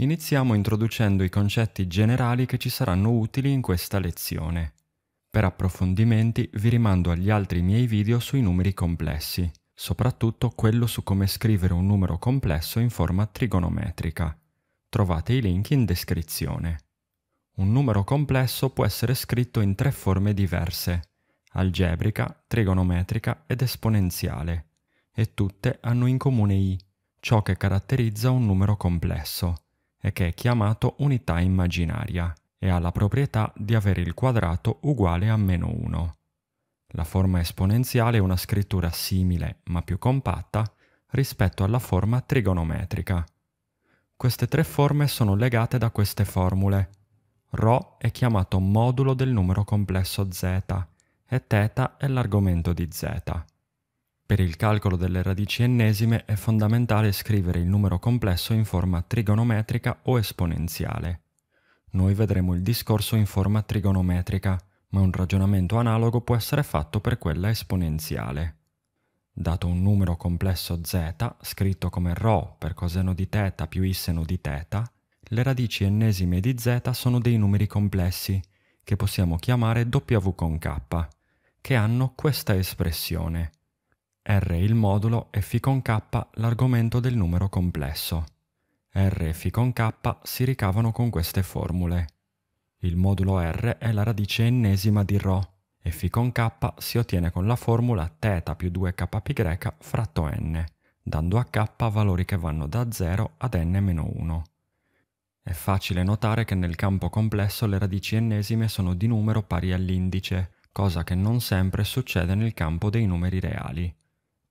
Iniziamo introducendo i concetti generali che ci saranno utili in questa lezione. Per approfondimenti vi rimando agli altri miei video sui numeri complessi, soprattutto quello su come scrivere un numero complesso in forma trigonometrica. Trovate i link in descrizione. Un numero complesso può essere scritto in tre forme diverse, algebrica, trigonometrica ed esponenziale, e tutte hanno in comune i, ciò che caratterizza un numero complesso e che è chiamato unità immaginaria e ha la proprietà di avere il quadrato uguale a meno 1. La forma esponenziale è una scrittura simile ma più compatta rispetto alla forma trigonometrica. Queste tre forme sono legate da queste formule. Rho è chiamato modulo del numero complesso z e θ è l'argomento di z. Per il calcolo delle radici ennesime è fondamentale scrivere il numero complesso in forma trigonometrica o esponenziale. Noi vedremo il discorso in forma trigonometrica, ma un ragionamento analogo può essere fatto per quella esponenziale. Dato un numero complesso z, scritto come ρ per coseno di θ più seno di θ, le radici ennesime di z sono dei numeri complessi, che possiamo chiamare w con k, che hanno questa espressione R il modulo e φ con k l'argomento del numero complesso. R e φ con k si ricavano con queste formule. Il modulo R è la radice ennesima di ρ e φ con k si ottiene con la formula θ più 2kπ fratto n, dando a k valori che vanno da 0 ad n-1. È facile notare che nel campo complesso le radici ennesime sono di numero pari all'indice, cosa che non sempre succede nel campo dei numeri reali.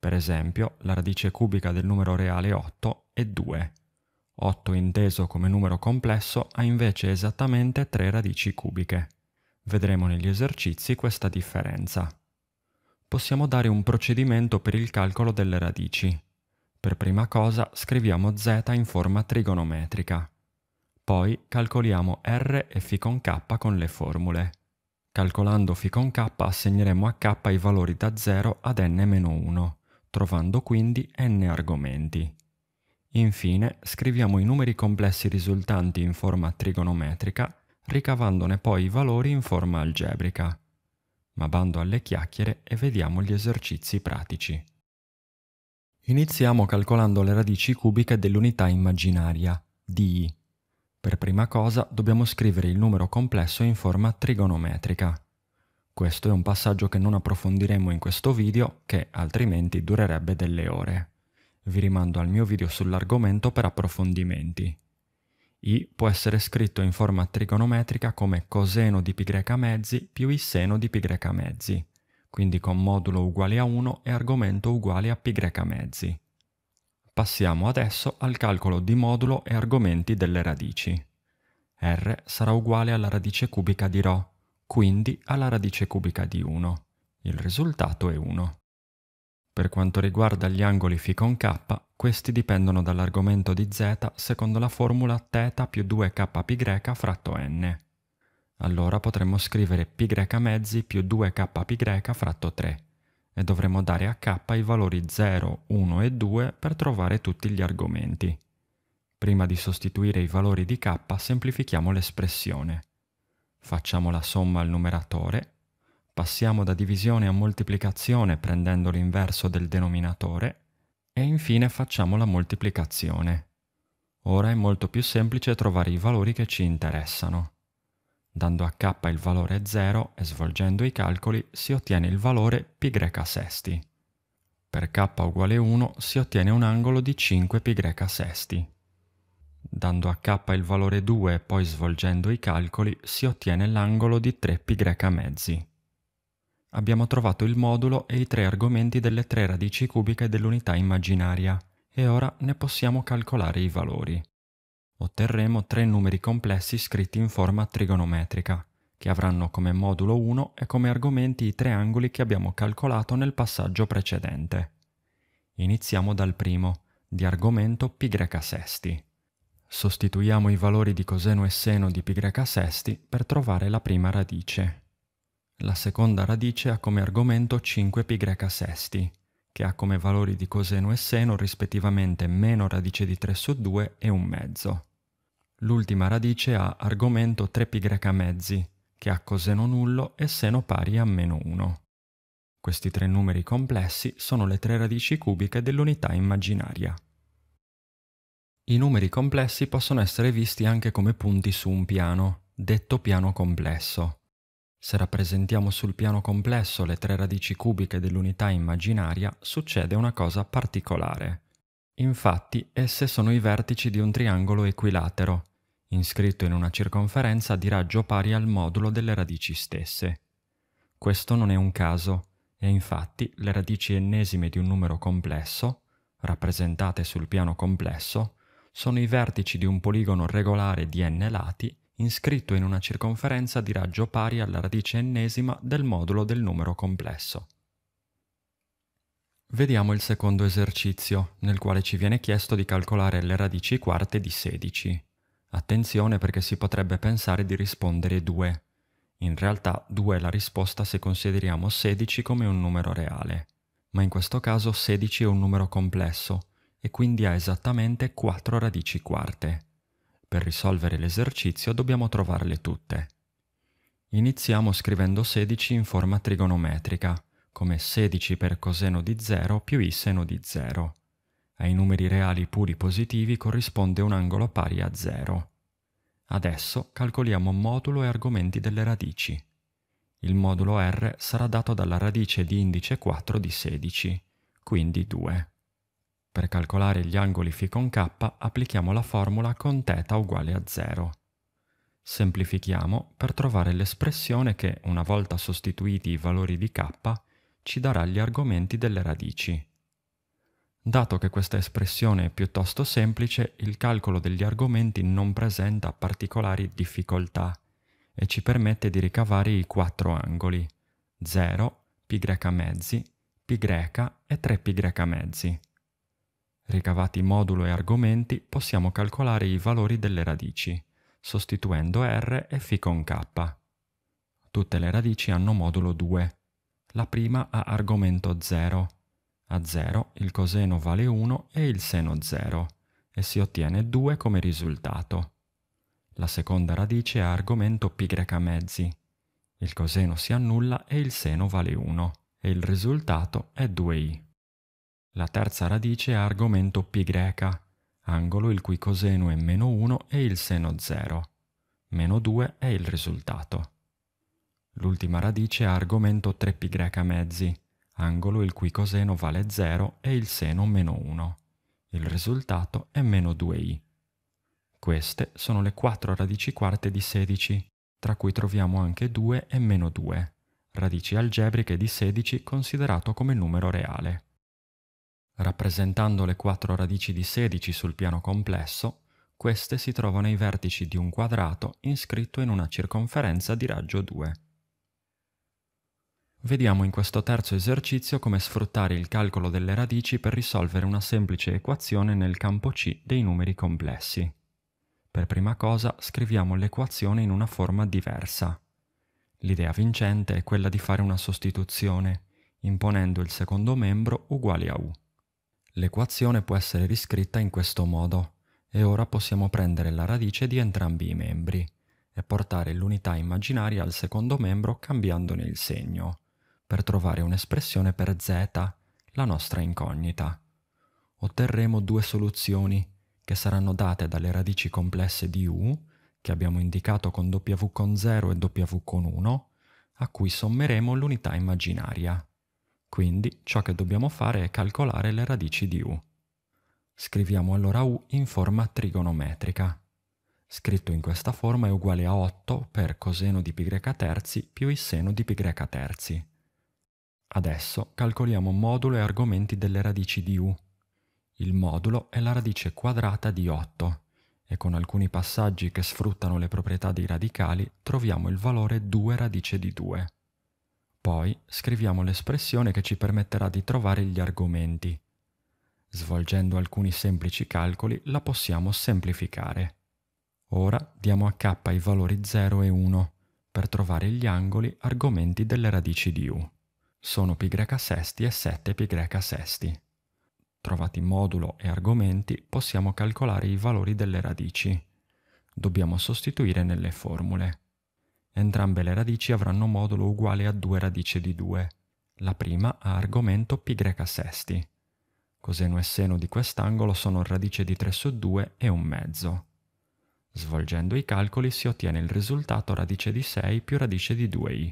Per esempio, la radice cubica del numero reale 8 è 2. 8 inteso come numero complesso ha invece esattamente 3 radici cubiche. Vedremo negli esercizi questa differenza. Possiamo dare un procedimento per il calcolo delle radici. Per prima cosa scriviamo z in forma trigonometrica. Poi calcoliamo r e φ con k con le formule. Calcolando φ con k assegneremo a k i valori da 0 ad n-1 trovando quindi n argomenti. Infine scriviamo i numeri complessi risultanti in forma trigonometrica, ricavandone poi i valori in forma algebrica. Ma bando alle chiacchiere e vediamo gli esercizi pratici. Iniziamo calcolando le radici cubiche dell'unità immaginaria, di. Per prima cosa dobbiamo scrivere il numero complesso in forma trigonometrica. Questo è un passaggio che non approfondiremo in questo video, che altrimenti durerebbe delle ore. Vi rimando al mio video sull'argomento per approfondimenti. I può essere scritto in forma trigonometrica come coseno di π mezzi più i seno di π mezzi, quindi con modulo uguale a 1 e argomento uguale a π mezzi. Passiamo adesso al calcolo di modulo e argomenti delle radici. R sarà uguale alla radice cubica di ρ, quindi alla radice cubica di 1. Il risultato è 1. Per quanto riguarda gli angoli φ con k, questi dipendono dall'argomento di z secondo la formula θ più 2kπ fratto n. Allora potremmo scrivere π mezzi più 2kπ fratto 3 e dovremmo dare a k i valori 0, 1 e 2 per trovare tutti gli argomenti. Prima di sostituire i valori di k semplifichiamo l'espressione facciamo la somma al numeratore, passiamo da divisione a moltiplicazione prendendo l'inverso del denominatore e infine facciamo la moltiplicazione. Ora è molto più semplice trovare i valori che ci interessano. Dando a k il valore 0 e svolgendo i calcoli si ottiene il valore pi greca sesti. Per k uguale 1 si ottiene un angolo di 5 pi greca sesti. Dando a k il valore 2 e poi svolgendo i calcoli si ottiene l'angolo di 3π mezzi. Abbiamo trovato il modulo e i tre argomenti delle tre radici cubiche dell'unità immaginaria e ora ne possiamo calcolare i valori. Otterremo tre numeri complessi scritti in forma trigonometrica, che avranno come modulo 1 e come argomenti i tre angoli che abbiamo calcolato nel passaggio precedente. Iniziamo dal primo, di argomento π sesti. Sostituiamo i valori di coseno e seno di π sesti per trovare la prima radice. La seconda radice ha come argomento 5π sesti, che ha come valori di coseno e seno rispettivamente meno radice di 3 su 2 e un mezzo. L'ultima radice ha argomento 3π mezzi, che ha coseno nullo e seno pari a meno 1. Questi tre numeri complessi sono le tre radici cubiche dell'unità immaginaria. I numeri complessi possono essere visti anche come punti su un piano, detto piano complesso. Se rappresentiamo sul piano complesso le tre radici cubiche dell'unità immaginaria, succede una cosa particolare. Infatti, esse sono i vertici di un triangolo equilatero, inscritto in una circonferenza di raggio pari al modulo delle radici stesse. Questo non è un caso, e infatti le radici ennesime di un numero complesso, rappresentate sul piano complesso, sono i vertici di un poligono regolare di n lati iscritto in una circonferenza di raggio pari alla radice ennesima del modulo del numero complesso. Vediamo il secondo esercizio, nel quale ci viene chiesto di calcolare le radici quarte di 16. Attenzione perché si potrebbe pensare di rispondere 2. In realtà 2 è la risposta se consideriamo 16 come un numero reale, ma in questo caso 16 è un numero complesso, e quindi ha esattamente 4 radici quarte. Per risolvere l'esercizio dobbiamo trovarle tutte. Iniziamo scrivendo 16 in forma trigonometrica, come 16 per coseno di 0 più i seno di 0. Ai numeri reali puri positivi corrisponde un angolo pari a 0. Adesso calcoliamo modulo e argomenti delle radici. Il modulo r sarà dato dalla radice di indice 4 di 16, quindi 2. Per calcolare gli angoli φ con k applichiamo la formula con θ uguale a 0. Semplifichiamo per trovare l'espressione che, una volta sostituiti i valori di k, ci darà gli argomenti delle radici. Dato che questa espressione è piuttosto semplice, il calcolo degli argomenti non presenta particolari difficoltà e ci permette di ricavare i quattro angoli 0, π mezzi, π e 3π mezzi. Ricavati modulo e argomenti possiamo calcolare i valori delle radici, sostituendo r e φ con k. Tutte le radici hanno modulo 2. La prima ha argomento 0. A 0 il coseno vale 1 e il seno 0, e si ottiene 2 come risultato. La seconda radice ha argomento π mezzi. Il coseno si annulla e il seno vale 1, e il risultato è 2i. La terza radice ha argomento π, angolo il cui coseno è meno 1 e il seno 0. Meno 2 è il risultato. L'ultima radice ha argomento 3π mezzi, angolo il cui coseno vale 0 e il seno meno 1. Il risultato è meno 2i. Queste sono le quattro radici quarte di 16, tra cui troviamo anche 2 e meno 2, radici algebriche di 16 considerato come numero reale. Rappresentando le quattro radici di 16 sul piano complesso, queste si trovano ai vertici di un quadrato iscritto in una circonferenza di raggio 2. Vediamo in questo terzo esercizio come sfruttare il calcolo delle radici per risolvere una semplice equazione nel campo C dei numeri complessi. Per prima cosa scriviamo l'equazione in una forma diversa. L'idea vincente è quella di fare una sostituzione, imponendo il secondo membro uguale a U. L'equazione può essere riscritta in questo modo e ora possiamo prendere la radice di entrambi i membri e portare l'unità immaginaria al secondo membro cambiandone il segno, per trovare un'espressione per z, la nostra incognita. Otterremo due soluzioni che saranno date dalle radici complesse di u, che abbiamo indicato con w con 0 e w con 1, a cui sommeremo l'unità immaginaria. Quindi ciò che dobbiamo fare è calcolare le radici di u. Scriviamo allora u in forma trigonometrica. Scritto in questa forma è uguale a 8 per coseno di π terzi più il seno di π terzi. Adesso calcoliamo modulo e argomenti delle radici di u. Il modulo è la radice quadrata di 8 e con alcuni passaggi che sfruttano le proprietà dei radicali troviamo il valore 2 radice di 2. Poi scriviamo l'espressione che ci permetterà di trovare gli argomenti. Svolgendo alcuni semplici calcoli la possiamo semplificare. Ora diamo a k i valori 0 e 1 per trovare gli angoli argomenti delle radici di u. Sono π sesti e 7 π sesti. Trovati modulo e argomenti possiamo calcolare i valori delle radici. Dobbiamo sostituire nelle formule. Entrambe le radici avranno modulo uguale a 2 radice di 2. La prima ha argomento π sesti. Coseno e seno di quest'angolo sono radice di 3 su 2 e un mezzo. Svolgendo i calcoli si ottiene il risultato radice di 6 più radice di 2i.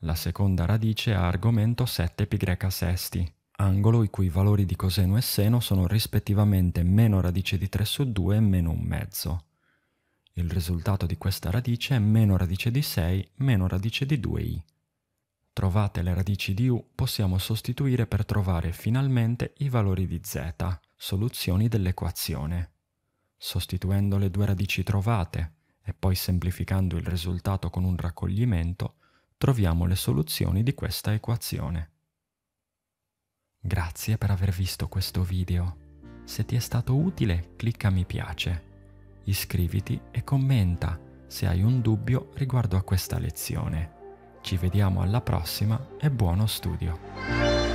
La seconda radice ha argomento 7π sesti, angolo i cui valori di coseno e seno sono rispettivamente meno radice di 3 su 2 e meno un mezzo. Il risultato di questa radice è meno radice di 6 meno radice di 2i. Trovate le radici di u possiamo sostituire per trovare finalmente i valori di z, soluzioni dell'equazione. Sostituendo le due radici trovate e poi semplificando il risultato con un raccoglimento, troviamo le soluzioni di questa equazione. Grazie per aver visto questo video. Se ti è stato utile, clicca mi piace iscriviti e commenta se hai un dubbio riguardo a questa lezione. Ci vediamo alla prossima e buono studio!